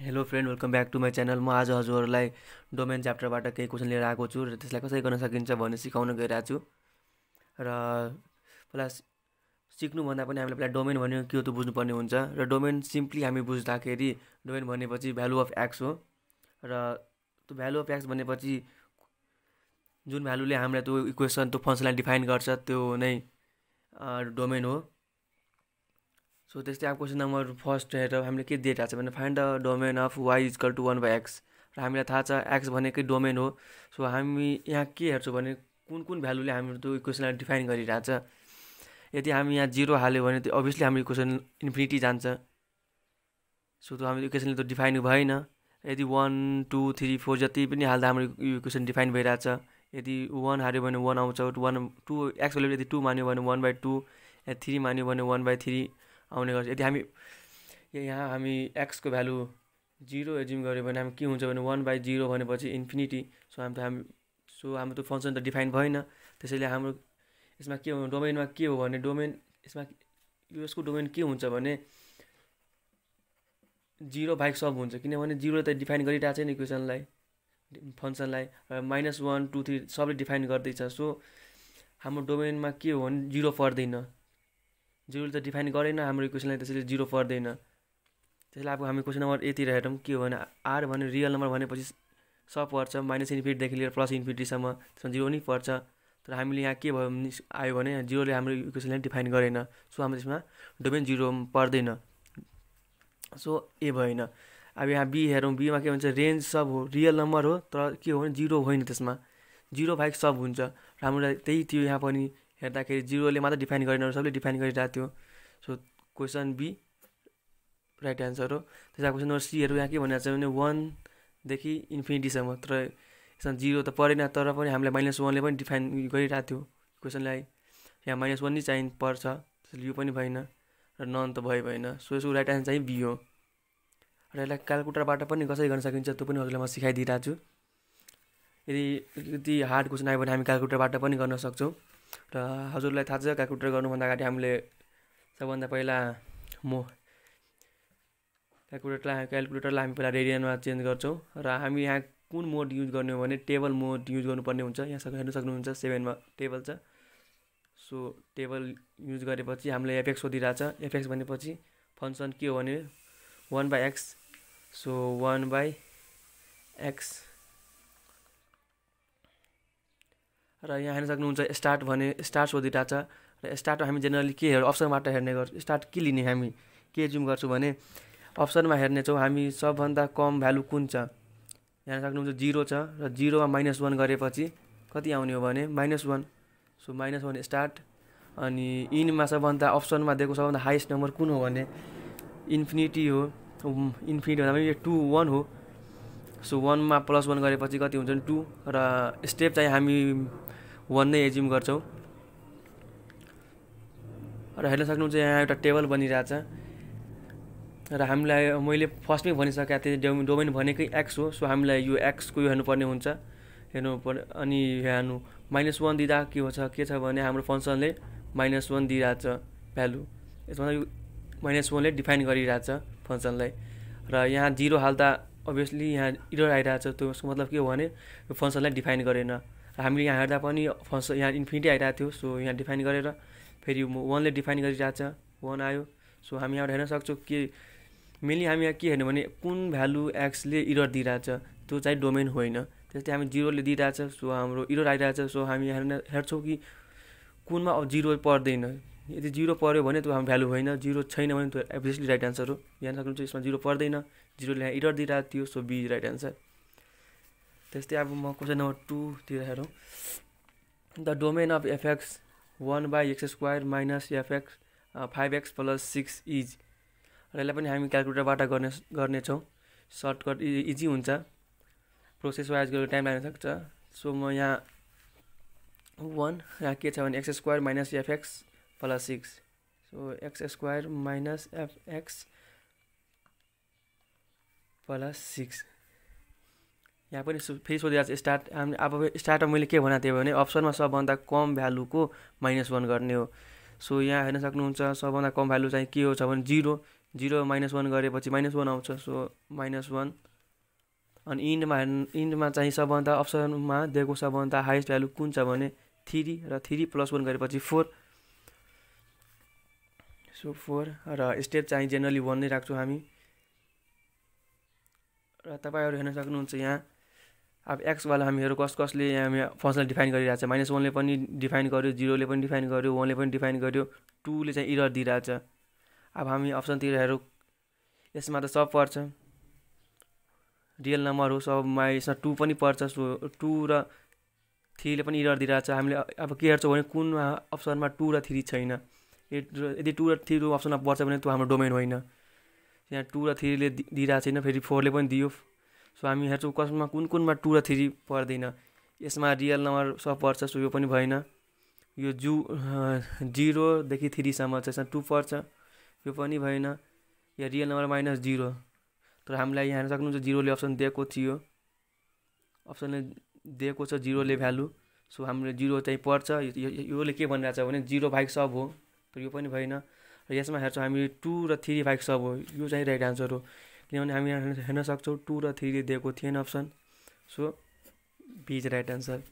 hello friend welcome back to my channel म आज हजुरहरूलाई डोमेन च्याप्टरबाट केही क्वेसन लिएर आएको छु र त्यसलाई कसरी गर्न सकिन्छ भन्ने सिकाउन गइरहेको छु र पहिला सिक्नुभन्दा पनि हामीले पहिला डोमेन भन्यो के हो त्यो बुझ्नुपर्ने हुन्छ र डोमेन सिम्पली हामी बुझ्दाखेरि डोमेन भनेपछि भ्यालु अफ एक्स हो र त्यो भ्यालु अफ एक्स भनेपछि जुन भ्यालुले हामीलाई त्यो इक्वेसन त्यो फङ्सनलाई डिफाइन गर्छ त्यो नै डोमेन हो सो त्यस्तै अब क्वेसन नम्बर फर्स्ट हेरेर हामीले के दिएको छ भने find the domain of y is equal to one by x र हामीलाई थाहा छ एक्स भनेकै डोमेन हो सो हामी यहाँ के हेर्छौँ भने कुन कुन भ्यालुले हाम्रो त्यो इक्वेसनलाई डिफाइन गरिरहेछ यदि हामी यहाँ जिरो हाल्यो भने त्यो अभियसली हाम्रो इक्वेसन इन्फिनिटी जान्छ सो त्यो हाम्रो इक्वेसनले त डिफाइन भएन यदि वान टू थ्री फोर जति पनि हाल्दा हाम्रो यो इक्वेसन डिफाइन भइरहेछ यदि वान हाल्यो भने वान आउँछ वान टू एक्स भ्यालु यदि टू मान्यो भने वान बाई टू थ्री मान्यो भने वान बाई थ्री आउने गर्छ यदि हामी यहाँ हामी एक्सको भ्यालु जिरो एज्युम गऱ्यो भने हामी के हुन्छ भने वान बाई जिरो भनेपछि इन्फिनिटी सो हामी त हामी सो हाम्रो त्यो फङ्सन त डिफाइन भएन त्यसैले हाम्रो यसमा के हो डोमेनमा के हो भने डोमेन यसमा यसको डोमेन के हुन्छ भने जिरो बाहेक सब हुन्छ किनभने जिरो त डिफाइन गरिरहेको छ नि क्वेसनलाई फङ्सनलाई माइनस वान टू थ्री सबले डिफाइन गर्दैछ सो हाम्रो डोमेनमा के हो भने जिरो पर्दैन जिरोले त डिफाइन गरेन हाम्रो इक्वेसनलाई त्यसैले जिरो पर्दैन त्यसैले अब हामी क्वेसन नम्बर एतिर हेरौँ के हो भने आर भने रियल नम्बर भनेपछि सब पर्छ माइनस इन्फिनिटीदेखि लिएर प्लस इन्फिनिटीसम्म त्यसमा जिरो नै पर्छ तर हामीले यहाँ के भयो आयो भने जिरोले हाम्रो इक्वेसनलाई डिफाइन गरेन सो हाम्रो त्यसमा डोमेन जिरो पर्दैन सो ए भएन अब यहाँ बी हेरौँ बीमा के भन्छ रेन्ज सब हो रियल नम्बर हो तर के हो भने जिरो होइन त्यसमा जिरो बाहेक सब हुन्छ र हाम्रो त्यही थियो यहाँ पनि हेर्दाखेरि जिरोले मात्र डिफाइन गरेन सबले डिफाइन गरिरहेको थियो so question B right answer हो त्यसमा क्वेसन नम्बर सीहरू यहाँ के भनिरहेको छ भने वानदेखि इन्फिनिटीसम्म तर यसमा जिरो त परेन तर पनि हामीलाई माइनस वानले पनि डिफाइन गरिरहेको थियो क्वेसनलाई यहाँ माइनस वान नै चाहिँ पर्छ त्यसले यो पनि भएन र नन त भयो भएन सो यसको राइट एन्सर चाहिँ बी हो र यसलाई क्यालकुलेटरबाट पनि कसरी गर्न सकिन्छ त्यो पनि हजुरलाई म सिकाइदिइरहेको छु यदि यति हार्ड क्वेसन आयो भने हामी क्यालकुलेटरबाट पनि गर्न सक्छौँ र हजुरलाई थाहा छ क्यालकुलेटर गर्नुभन्दा अगाडि हामीले सबभन्दा पहिला म क्यालकुलेटरलाई क्यालकुलेटरलाई हामी पहिला रेडियनमा चेन्ज गर्छौँ र हामी यहाँ कुन मोड युज गर्ने हो भने टेबल मोड युज गर्नुपर्ने हुन्छ यहाँ सक हेर्नु सक्नुहुन्छ सेभेनमा टेबल छ सो टेबल युज गरेपछि हामीले एफएक्स सोधिरहेछ एफएक्स भनेपछि फङ्सन के हो भने one by x so one by x र यहाँ हेर्न सक्नुहुन्छ स्टार्ट भने स्टार्ट सोधिरहेको छ र स्टार्ट हामी जेनरली के हेर अप्सनबाट हेर्ने गर्छौँ स्टार्ट के लिने हामी के जुम गर्छौँ भने अप्सनमा हेर्नेछौँ हामी सबभन्दा कम भ्यालु कुन छ यहाँ हेर्न सक्नुहुन्छ जिरो छ र जिरोमा माइनस वान गरेपछि कति आउने हो भने minus one so minus one start अनि इनमा सबभन्दा अप्सनमा दिएको सबभन्दा हाइएस्ट नम्बर कुन हो भने इन्फिनिटी हो इन्फिनिटी भन्दा पनि यो टु वान हो सो वानमा प्लस वान गरेपछि कति हुन्छ टू र स्टेप चाहिँ हामी वान नै एज्युम गर्छौँ र हेर्न सक्नुहुन्छ यहाँ एउटा टेबल छ र हामीलाई मैले फर्स्टमै भनिसकेको थिएँ डोम डोमेन भनेकै एक्स हो सो हामीलाई यो एक्सको यो हेर्नुपर्ने हुन्छ हेर्नु पर्ने अनि हेर्नु माइनस वान दिँदा के छ के छ भने हाम्रो फङ्सनले माइनस वान दिइरहेछ भ्यालु यसमा यो माइनस वानले डिफाइन गरिरहेछ फङ्सनलाई र यहाँ जिरो हाल्दा अभियसली यहाँ इरर आइरहेछ त्यसको मतलब के हो भने यो फङ्सनलाई डिफाइन गरेन हामीले यहाँ हेर्दा पनि फङ्सन यहाँ इन्फिनिटी आइरहेको थियो सो यहाँ डिफाइन गरेर फेरि वानले डिफाइन गरिरहेछ वान आयो सो हामी यहाँबाट हेर्न सक्छौँ कि मेनली हामी यहाँ के हेर्ने भने कुन भ्यालु एक्सले इरर दिइरहेछ त्यो चाहिँ डोमेन होइन त्यस्तै हामी जिरोले दिइरहेछ सो हाम्रो इरर आइरहेछ सो हामी हेर्न हेर्छौँ कि कुनमा अब जिरो पर्दैन यदि जिरो पऱ्यो भने त्यो हाम्रो भ्यालु होइन जिरो छैन भने त्यो एभियसली राइट आन्सर हो यहाँ सक्नुहुन्छ यसमा जिरो पर्दैन जिरोले यहाँ इरर दिइरहेको थियो सो बी राइट एन्सर त्यस्तै अब म क्वेसन नम्बर टूतिर हेरौँ the domain of f x one by x square minus f x five x plus six is र यसलाई पनि हामी क्यालकुलेटरबाट गर्ने गर्नेछौँ सर्टकट इजी हुन्छ प्रोसेस वाइज गरेर टाइम लाग्न सक्छ सो म यहाँ वान यहाँ के छ भने x square minus f x plus six so x square minus f x plus six यहाँ पनि फेरि सोधिरहेको छ स्टार्ट अब स्टार्टमा मैले के भनेको थिएँ भने अप्सनमा सबभन्दा कम भ्यालुको माइनस वान गर्ने हो सो यहाँ हेर्न सक्नुहुन्छ सबभन्दा कम भ्यालु चाहिँ के हो छ भने जिरो जिरो माइनस वान गरेपछि माइनस वान आउँछ सो माइनस वान अनि इन्डमा इन्डमा चाहिँ सबभन्दा अप्सनमा दिएको सबभन्दा हाइस्ट भ्यालु कुन छ भने थ्री र थ्री प्लस वान गरेपछि फोर सो फोर र स्टेप चाहिँ जेनरली वान नै राख्छौँ हामी र तपाईँहरू हेर्न सक्नुहुन्छ यहाँ अब एक्सवाला हामीहरू कस कसले यहाँ फङ्सनल डिफाइन गरिरहेको छ माइनस वानले पनि डिफाइन गर्यो जिरोले पनि डिफाइन गर्यो वानले पनि डिफाइन गर्यो टूले चाहिँ इरर दिइरहेछ अब हामी अप्सनतिर हेरौँ यसमा त सब पर्छ रियल नम्बर हो सबमा यसमा टू पनि पर्छ सो टू र थ्रीले पनि इरर दिइरहेछ हामीले अब के हेर्छौँ भने कुन अप्सनमा टू र थ्री छैन यदि टू र थ्री अप्सनमा पर्छ भने त्यो हाम्रो डोमेन होइन यहाँ टू र थ्रीले दिइरहेको छैन फेरि फोरले पनि दियो सो हामी हेर्छौँ कसमा कुन कुनमा टू र थ्री पर्दैन यसमा रियल नम्बर सब पर्छ सो यो पनि भएन यो जु जिरोदेखि थ्रीसम्म छ यसमा टू पर्छ यो पनि भएन या रियल नम्बर माइनस जिरो तर हामीलाई यहाँ हेर्न सक्नुहुन्छ जिरोले अप्सन दिएको थियो अप्सनले दिएको छ जिरोले भ्यालु सो हाम्रो जिरो चाहिँ पर्छ योले के छ भने जिरो भाइक सब हो तर यो पनि भएन र यसमा हेर्छौँ हामी टू र थ्री फाइभ सब हो यो चाहिँ राइट आन्सर हो किनभने हामी यहाँ हेर्न सक्छौँ टू र थ्रीले दिएको थिएन option so B is right answer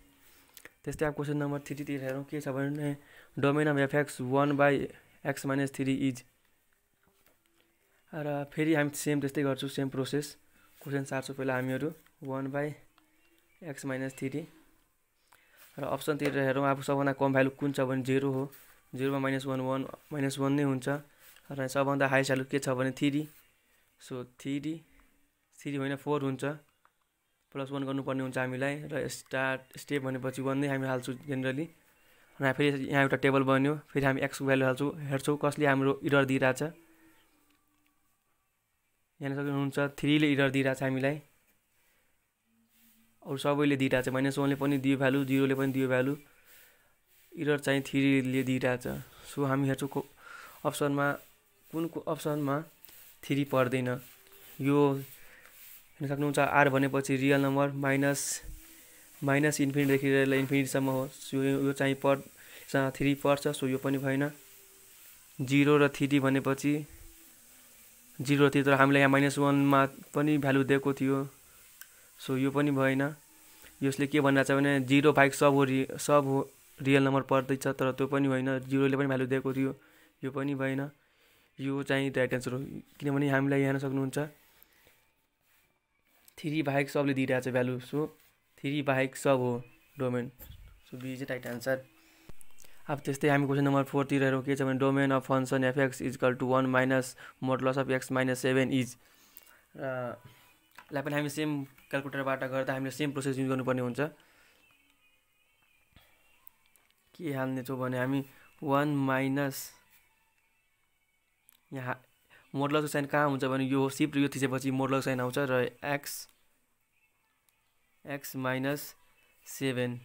त्यस्तै अब क्वेसन नम्बर थ्रीतिर हेरौँ के छ भने domain of f x one by x minus three is र फेरि हामी सेम त्यस्तै गर्छौँ सेम प्रोसेस क्वेसन सार्छौँ पहिला हामीहरू one by x minus three र अप्सनतिर हेरौँ अब सबभन्दा कम भ्यालु कुन छ भने जेरो हो जिरोमा minus one one minus one नै हुन्छ र सबभन्दा हाइस्ट भ्यालु के छ भने थ्री सो थ्री थ्री होइन फोर हुन्छ प्लस वान गर्नुपर्ने हुन्छ हामीलाई र स्टार्ट स्टेप भनेपछि वान नै हामी हाल्छौँ जेनरली र फेरि यहाँ एउटा टेबल बन्यो फेरि हामी एक्सको भ्यालु हाल्छौँ हेर्छौँ कसले हाम्रो इरर दिइरहेछ यहाँ सक्नुहुन्छ थ्रीले इरर दिइरहेछ हामीलाई अरू सबैले दिइरहेछ माइनस वानले पनि दियो भ्यालु जिरोले पनि दियो भ्यालु इरर चाहिँ थ्रीले दिइरहेछ सो हामी हेर्छौँ को अप्सनमा कुन अप्सनमा थ्री पर्दैन यो हेर्न सक्नुहुन्छ आर भनेपछि रियल नम्बर माइनस माइनस इन्फिनिटदेखि इन्फिनिटीसम्म हो सो यो चाहिँ पर् थ्री पर्छ सो यो पनि भएन जिरो र थ्री भनेपछि जिरो थियो तर हामीलाई यहाँ माइनस वानमा पनि भ्यालु दिएको थियो सो यो पनि भएन यसले के भन्न चाहिँ भने जिरो बाहेक सब हो रि सब हो रियल नम्बर पर्दैछ तर त्यो पनि होइन जिरोले पनि भ्यालु दिएको थियो यो पनि भएन यो चाहिँ राइट एन्सर हो किनभने हामीलाई यहाँ सक्नुहुन्छ थ्री बाहेक सबले दिइरहेको छ भ्यालु सो थ्री बाहेक सब हो डोमेन सो बी चाहिँ राइट एन्सर अब त्यस्तै हामी क्वेसन नम्बर फोरतिर हेरौँ के छ भने domain of function f x is equal to one minus modulus of x minus seven is र यसलाई पनि हामी सेम क्यालकुलेटरबाट गर्दा हामीले सेम प्रोसेस युज गर्नुपर्ने हुन्छ के हाल्नेछौँ भने हामी वान माइनस यहाँ मोडलको साइन कहाँ हुन्छ भने यो सिफ्ट यो थिचेपछि मोडलको साइन आउँछ र एक्स एक्स माइनस सेभेन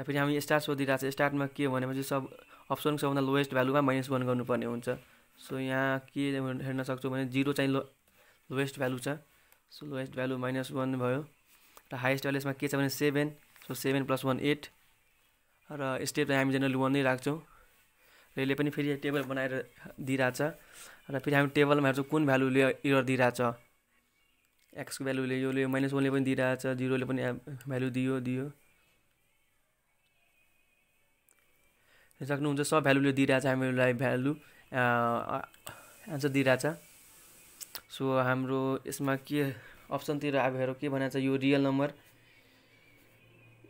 र फेरि हामी स्टार्ट सोधिरहेको छ स्टार्टमा के भनेपछि सब अप्सनको सबभन्दा लोएस्ट भ्यालुमा माइनस वान गर्नुपर्ने हुन्छ सो यहाँ के हेर्न सक्छौँ भने जिरो चाहिँ लो लोएस्ट भ्यालु छ so lowest value minus one भयो र हाइएस्ट भ्यालु यसमा के छ भने seven so seven plus one eight र स्टेप चाहिँ हामी जेनरली वान नै राख्छौँ र यसले पनि फेरि टेबल बनाएर दिइरहेछ र फेरि हामी टेबलमा हेर्छौँ कुन भ्याल्युले इरर दिइरहेछ एक्सको भ्यालुले यो लियो माइनस वानले पनि दिइरहेछ जिरोले पनि भ्यालु दियो दियो सक्नुहुन्छ सब भ्यालुले दिइरहेछ हामीलाई भ्यालु एन्सर दिइरहेछ सो हाम्रो यसमा के अप्सनतिर अब हेरौँ के भनिरहेछ छ यो रियल नम्बर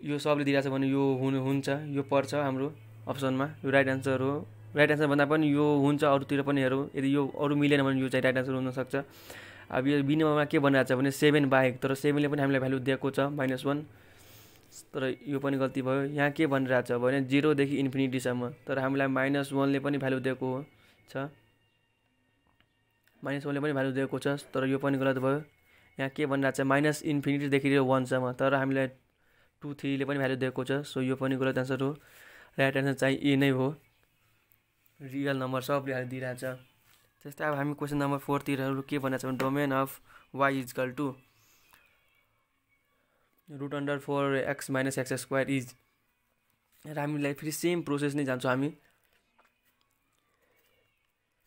यो सबले दिइरहेछ भने यो हुनु हुन्छ यो पर्छ हाम्रो अप्सनमा यो राइट आन्सर हो राइट आन्सर भन्दा पनि यो हुन्छ अरूतिर पनि हेरौँ यदि यो अरू मिलेन भने यो चाहिँ राइट आन्सर हुनसक्छ अब यो बिनामा के भनिरहेको छ भने सेभेन बाहेक तर सेभेनले पनि हामीलाई भ्यालु दिएको छ माइनस वान तर यो पनि गल्ती भयो यहाँ के भनिरहेको छ भने जिरोदेखि इन्फिनिटीसम्म तर हामीलाई माइनस वानले पनि भ्यालु दिएको छ माइनस वानले पनि भ्यालु दिएको छ तर यो पनि गलत भयो यहाँ के भनिरहेको छ माइनस इन्फिनिटीदेखि वानसम्म तर हामीलाई टू थ्रीले पनि भ्याल्यु दिएको छ सो यो पनि गलत एन्सर हो राइट एन्सर चाहिँ ए नै हो रियल नम्बर सबले भ्यालु दिइरहेछ त्यस्तै अब हामी क्वेसन नम्बर फोरतिरहरू के भनेको छ भने domain of y is equal to root under four x minus x square is र हामीलाई फेरि सेम प्रोसेस नै जान्छौँ हामी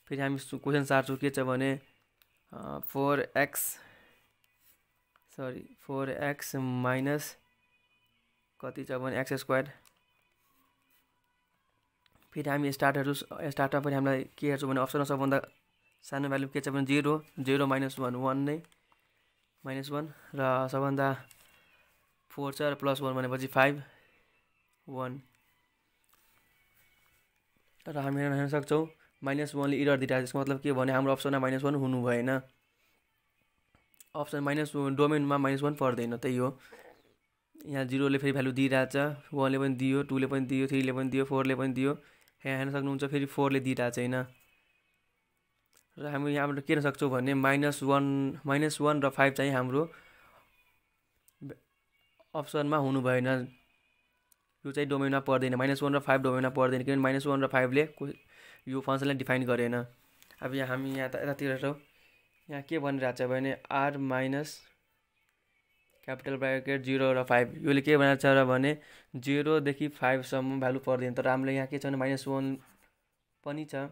फेरि हामी क्वेसन सार्छौँ के छ भने four x sorry four x minus कति छ भने एक्स स्क्वायर फेरि हामी स्टार्टहरू स्टार्टमा पनि हामीलाई के हेर्छौँ भने अप्सनमा सबभन्दा सानो भ्याल्यु के छ भने zero zero minus one one नै माइनस वान र सबभन्दा फोर छ र प्लस वान भनेपछि फाइभ वान र हामी हेर्न सक्छौँ माइनस वानले इरर दिइरहेको छ मतलब के भने हाम्रो अप्सनमा माइनस वान हुनु भएन अप्सन माइनस डोमेनमा माइनस वान पर्दैन त्यही हो यहाँ जिरोले फेरि भ्यालु दिइरहेछ वानले पनि दियो टूले पनि दियो थ्रीले पनि दियो फोरले पनि दियो यहाँ हेर्न सक्नुहुन्छ फेरि फोरले दिइरहेछ होइन र हामी यहाँबाट के हेर्न सक्छौँ भने माइनस वान माइनस वान र फाइभ चाहिँ हाम्रो अप्सनमा हुनु भएन यो चाहिँ डोमेनमा पर्दैन माइनस वान र फाइभ डोमेनमा पर्दैन किनभने माइनस वान र फाइभले यो फङ्सनलाई डिफाइन गरेन अब यहाँ हामी यहाँ त यतातिर छौँ यहाँ के भनिरहेछ भने R minus capital bracket zero र फाइभ यसले के भनेको छ र भने जिरोदेखि फाइभसम्म भ्यालु पर्दैन तर हामीले यहाँ के छ भने माइनस वान पनि छ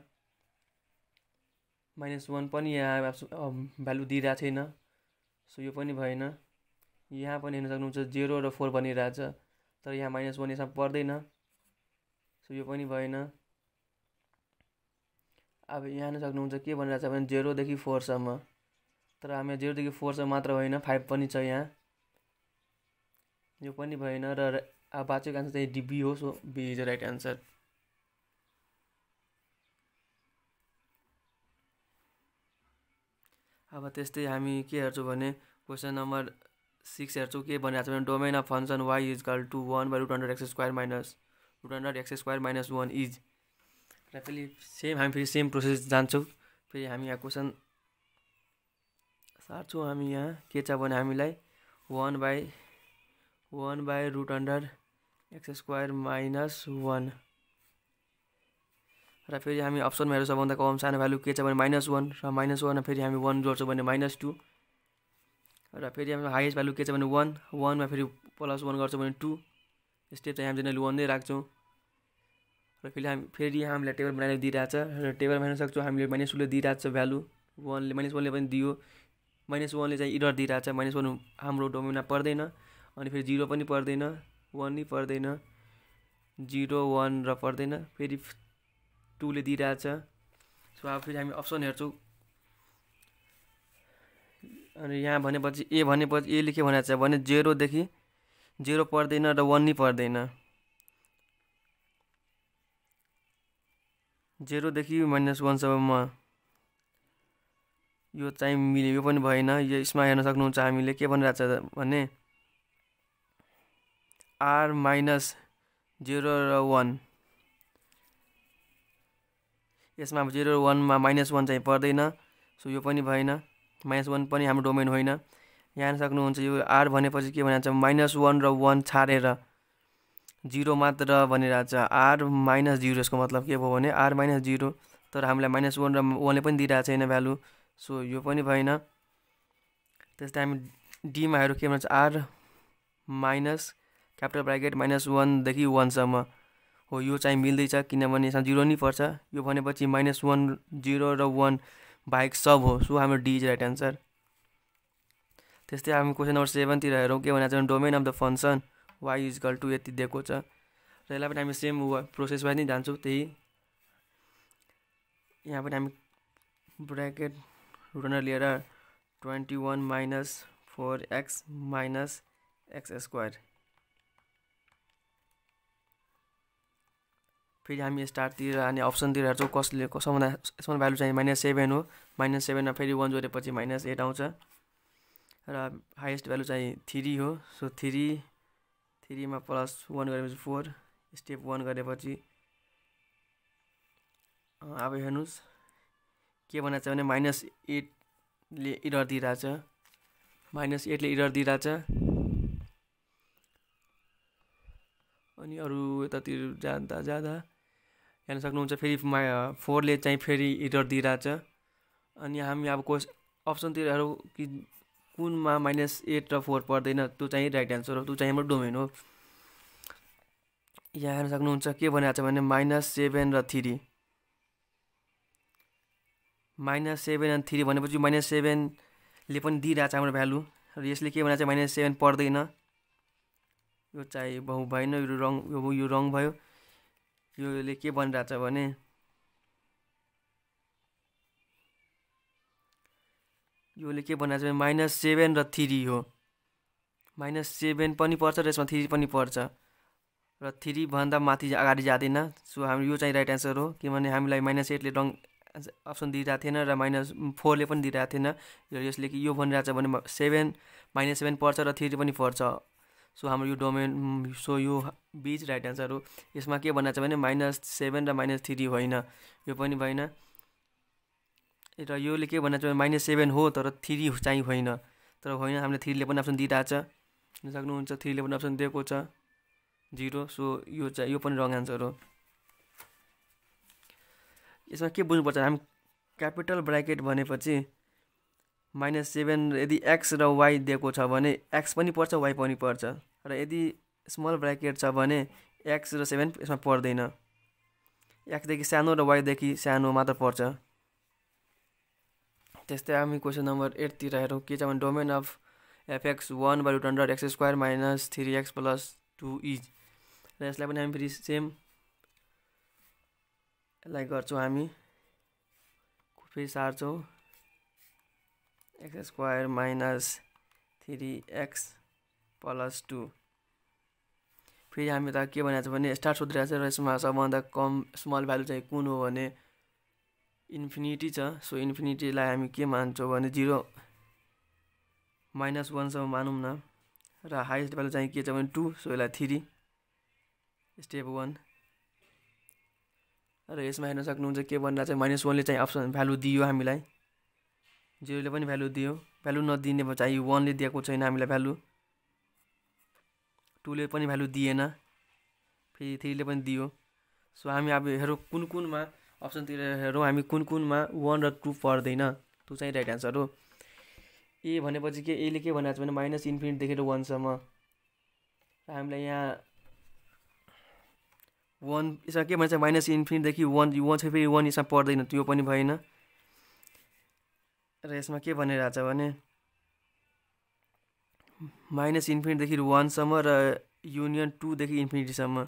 माइनस वान पनि यहाँ भ्यालु दिइरहेको छैन सो यो पनि भएन यहाँ पनि हेर्न सक्नुहुन्छ जेरो र फोर छ तर यहाँ माइनस वान यसमा पर्दैन सो यो पनि भएन अब यहाँ हेर्न सक्नुहुन्छ के छ भने जेरोदेखि फोरसम्म तर हामी जेरोदेखि फोरसम्म मात्र होइन फाइभ पनि छ यहाँ यो पनि भएन र अब बाँचेको आन्सर चाहिँ डिबी हो so B is the right answer अब त्यस्तै हामी के हेर्छौँ भने क्वेसन नम्बर सिक्स हेर्छौँ के भनिरहेको छ भने domain of function y is equal to one by root hundred x square minus root hundred x square minus one is र फेरि सेम हामी फेरि सेम प्रोसेस जान्छौँ फेरि हामी यहाँ क्वेसन सार्छौँ हामी यहाँ के छ भने हामीलाई one by one by root under x square minus one र फेरि हामी अप्सनमा हेर्छौँ सबभन्दा कम सानो भ्यालु के छ भने माइनस वान र माइनस वानमा फेरि हामी वान जोड्छौँ भने माइनस टू र फेरि हाम्रो हाइएस्ट भ्यालु के छ भने वान वानमा फेरि प्लस वान गर्छौँ भने टू यस्तै चाहिँ हामी जेनरली वान नै राख्छौँ र फेरि हामी फेरि हामीलाई टेबल बनाएर दिइरहेछ र टेबल बनाउन सक्छौँ हामीले माइनस टूले दिइरहेछ भ्यालु वानले माइनस वानले पनि दियो माइनस वानले चाहिँ इडर दिइरहेछ माइनस वान हाम्रो डोमेनमा पर्दैन अनि फेरि जिरो पनि पर्दैन वान नि पर्दैन जिरो वान र पर्दैन फेरि टूले दिइरहेछ सो अब फेरि हामी अप्सन हेर्छौँ अनि यहाँ भनेपछि ए भनेपछि ए लेख्यो भने चाहिँ भने जेरोदेखि जेरो पर्दैन र वान नि पर्दैन जेरोदेखि माइनस वानसम्म यो चाहिँ मिल्यो यो पनि भएन यो यसमा हेर्न सक्नुहुन्छ हामीले के भनिरहेको छ भने आर माइनस जिरो र वान यसमा अब जिरो र वानमा माइनस वान चाहिँ पर्दैन सो यो पनि भएन माइनस वान पनि हाम्रो डोमेन होइन यहाँ सक्नुहुन्छ यो आर भनेपछि के भनिरहेको छ माइनस वान र वान छाडेर जिरो मात्र भनिरहेको छ आर माइनस जिरो यसको मतलब के भयो भने आर माइनस जिरो तर हामीलाई माइनस वान र वानले पनि दिइरहेको छैन भ्यालु सो यो पनि भएन त्यस्तै हामी डीमा आएर के भन्छ R minus capital bracket minus वानदेखि वानसम्म हो यो चाहिँ मिल्दैछ किनभने यसमा जिरो नै पर्छ यो भनेपछि माइनस वान जिरो र वान बाहेक सब हो सो हाम्रो डी इज राइट आन्सर त्यस्तै हामी क्वेसन नम्बर सेभेनतिर हेरौँ के भने चाहिँ domain of the function y is equal to यति दिएको छ र यसलाई पनि हामी सेम प्रोसेसमा नै जान्छौँ त्यही यहाँ पनि हामी ब्राकेट रुटनर लिएर twenty one minus four x minus x square फेरि हामी स्टारतिर अनि अप्सनतिर हेर्छौँ कसले सबभन्दा यसमा भ्यालु चाहिँ माइनस सेभेन हो माइनस सेभेनमा फेरि वान जोडेपछि माइनस एट आउँछ र हाइएस्ट भ्यालु चाहिँ थ्री हो सो थ्री थ्रीमा प्लस वान गरेपछि फोर स्टेप वान गरेपछि अब हेर्नुहोस् के भनेको छ भने माइनस एटले इरर दिइरहेछ माइनस एटले इरर दिइरहेछ अनि अरू यतातिर जाँदा जाँदा हेर्न सक्नुहुन्छ फेरि फोरले चाहिँ फेरि एरर दिइरहेछ अनि हामी अब कोस अप्सनतिर कि कुनमा माइनस एट र फोर पर्दैन त्यो चाहिँ राइट एन्सर हो त्यो चाहिँ हाम्रो डोमेन हो यहाँ हेर्न सक्नुहुन्छ के भनिरहेको छ भने माइनस सेभेन र three minus seven and three भनेपछि माइनस सेभेनले पनि दिइरहेछ हाम्रो भ्यालु र यसले के भनिरहेको छ माइनस सेभेन पर्दैन यो चाहिँ बहु भएन यो रङ यो रङ भयो योले के भनिरहेछ भने योले के भनिरहेछ भने माइनस सेभेन र थ्री हो माइनस सेभेन पनि पर्छ र यसमा थ्री पनि पर्छ र थ्री भन्दा माथि अगाडि जाँदैन सो हाम्रो यो चाहिँ राइट एन्सर हो किनभने हामीलाई माइनस एटले रङ अप्सन दिइरहेको थिएन र माइनस फोरले पनि दिइरहेको थिएन यसले कि यो भनिरहेछ भने सेभेन माइनस सेभेन पर्छ र थ्री पनि पर्छ सो हाम्रो यो डोमेन सो यो बिच राइट एन्सर हो यसमा के भन्न छ भने माइनस सेभेन र माइनस थ्री होइन यो पनि भएन र योले के भन्न चाहिँ माइनस सेभेन हो तर थ्री चाहिँ होइन तर होइन हामीले थ्रीले पनि अप्सन दिइरहेछ छ सक्नुहुन्छ थ्रीले पनि अप्सन दिएको छ जिरो सो यो चाहिँ यो पनि रङ एन्सर हो यसमा के बुझ्नुपर्छ हामी क्यापिटल ब्राकेट भनेपछि माइनस सेभेन यदि एक्स र वाइ दिएको छ भने एक्स पनि पर्छ वाइ पनि पर्छ र यदि स्मल ब्राकेट छ भने एक्स र सेभेन यसमा पर्दैन एक्सदेखि सानो र वाइदेखि सानो मात्र पर्छ त्यस्तै हामी क्वेसन नम्बर एटतिर हेरौँ के छ भने domain of f x one by root hundred x square minus three x plus two is र यसलाई पनि हामी फेरि सेम यसलाई गर्छौँ हामी फेरि सार्छौँ x square minus three x plus two फेरि हामी त के भनिरहेको छ भने स्टार सोधिरहेको छ र यसमा सबभन्दा कम स्मल भ्यालु चाहिँ कुन हो भने इन्फिनिटी छ सो इन्फिनिटीलाई हामी के मान्छौँ भने जिरो माइनस वानसम्म मानौँ न र हाइएस्ट भ्यालु चाहिँ के छ भने टू सो यसलाई थ्री स्टेप वान र यसमा हेर्न सक्नुहुन्छ के भनेर चाहिँ माइनस वानले चाहिँ अप्सन भ्यालु दियो हामीलाई जिरोले पनि भ्यालु दियो भ्यालु नदिने चाहिँ वानले दिएको छैन हामीलाई भ्यालु टूले पनि भ्यालु दिएन फेरि थ्रीले पनि दियो सो हामी अब हेरौँ कुन कुनमा अप्सनतिर हेरौँ हामी कुन कुनमा वान र टू पर्दैन टू चाहिँ राइट एन्सर हो ए भनेपछि के एले के भनेको छ भने माइनस इन्फिनिटदेखि वानसम्म र हामीलाई यहाँ वान यसमा के भन्छ माइनस इन्फिनिटदेखि वान वान छ फेरि वान यसमा पर्दैन त्यो पनि भएन र यसमा के भनिरहेछ भने माइनस इन्फिनिटीदेखि वानसम्म र युनियन टूदेखि इन्फिनिटीसम्म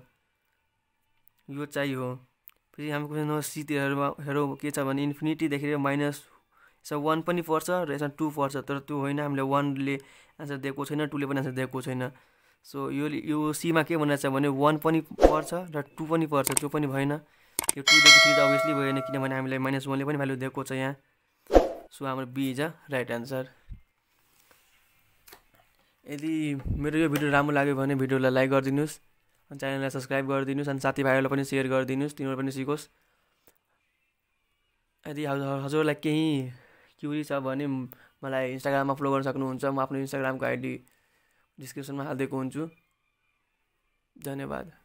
यो चाहियो हो फेरि हाम्रो क्वेसन नम्बर सीतिरमा हेरौँ के छ भने इन्फिनिटीदेखि माइनस यसमा वान पनि पर्छ र यसमा टू पर्छ तर त्यो होइन हामीले वानले आन्सर दिएको छैन टूले पनि आन्सर दिएको छैन सो यो यो सीमा के छ भने वान पनि पर्छ र टू पनि पर्छ त्यो पनि भएन यो टूदेखि थ्री त अभियसली भएन किनभने हामीलाई माइनस वानले पनि भ्यालु दिएको छ यहाँ सो हाम्रो B is a right answer यदि मेरो यो भिडियो राम्रो लाग्यो भने भिडियोलाई लाइक गरिदिनुहोस् अनि च्यानललाई सब्सक्राइब गरिदिनुहोस् अनि साथीभाइहरूलाई पनि सेयर गरिदिनुहोस् तिनीहरू पनि सिकोस् यदि हजुरहरूलाई केही क्युरी छ भने मलाई इन्स्टाग्राममा फलो गर्न सक्नुहुन्छ म आफ्नो इन्स्टाग्रामको आइडी डिस्क्रिप्सनमा हालिदिएको हुन्छु धन्यवाद